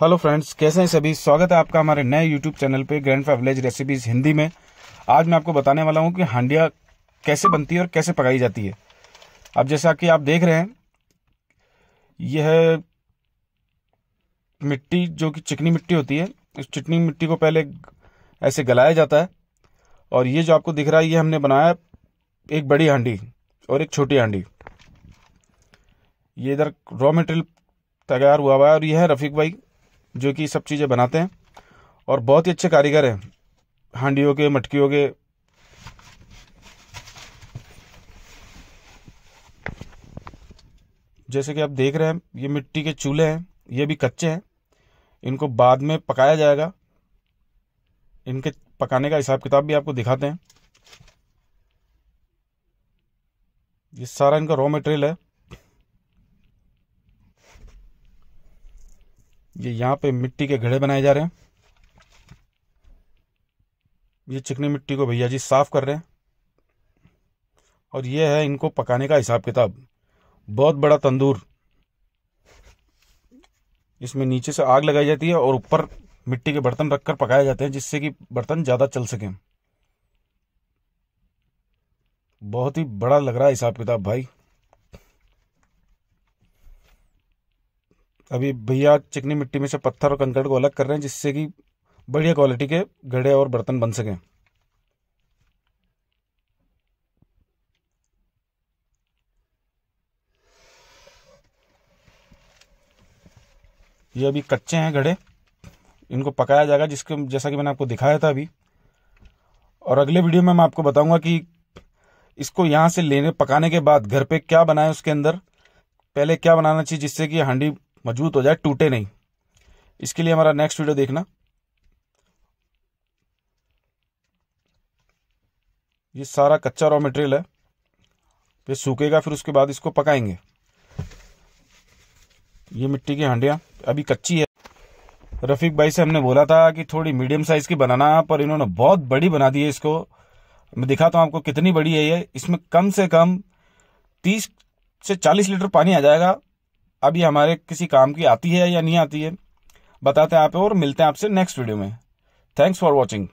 hello friends कैसे हैं सभी स्वागत है आपका हमारे नए यूट्यूब चैनल पे ग्रैंड फैवलेज रेसिपीज हिंदी में आज मैं आपको बताने वाला हूं कि हांडिया कैसे बनती है और कैसे पकाई जाती है अब जैसा कि आप देख रहे हैं यह मिट्टी जो कि चिकनी मिट्टी होती है इस चिकनी मिट्टी को पहले ऐसे गलाया जाता है और ये जो आपको दिख रहा है ये हमने बनाया एक बड़ी हांडी और एक छोटी हांडी ये इधर रॉ मटेरियल तैयार हुआ हुआ है और यह है रफीक भाई जो कि सब चीज़ें बनाते हैं और बहुत ही अच्छे कारीगर हैं हांडियों के मटकियों के जैसे कि आप देख रहे हैं ये मिट्टी के चूल्हे हैं ये भी कच्चे हैं इनको बाद में पकाया जाएगा इनके पकाने का हिसाब किताब भी आपको दिखाते हैं ये सारा इनका रॉ मटेरियल है ये यहाँ पे मिट्टी के घड़े बनाए जा रहे हैं ये चिकनी मिट्टी को भैया जी साफ कर रहे हैं और ये है इनको पकाने का हिसाब किताब बहुत बड़ा तंदूर इसमें नीचे से आग लगाई जाती है और ऊपर मिट्टी के बर्तन रखकर पकाए जाते हैं जिससे कि बर्तन ज़्यादा चल सके बहुत ही बड़ा लग रहा है हिसाब किताब भाई अभी भैया चिकनी मिट्टी में से पत्थर और कंकड़ को अलग कर रहे हैं जिससे कि बढ़िया क्वालिटी के घड़े और बर्तन बन सकें ये अभी कच्चे हैं घड़े इनको पकाया जाएगा जिसके जैसा कि मैंने आपको दिखाया था अभी और अगले वीडियो में मैं आपको बताऊंगा कि इसको यहाँ से लेने पकाने के बाद घर पे क्या बनाएं उसके अंदर पहले क्या बनाना चाहिए जिससे कि हांडी मजबूत हो जाए टूटे नहीं इसके लिए हमारा नेक्स्ट वीडियो देखना ये सारा कच्चा रॉ मटेरियल है ये सूखेगा फिर उसके बाद इसको पकाएंगे ये मिट्टी की हांडियाँ अभी कच्ची है रफीक भाई से हमने बोला था कि थोड़ी मीडियम साइज़ की बनाना पर इन्होंने बहुत बड़ी बना दी है इसको मैं दिखाता हूँ आपको कितनी बड़ी है ये इसमें कम से कम तीस से चालीस लीटर पानी आ जाएगा अभी हमारे किसी काम की आती है या नहीं आती है बताते हैं आप और मिलते हैं आपसे नेक्स्ट वीडियो में थैंक्स फॉर वॉचिंग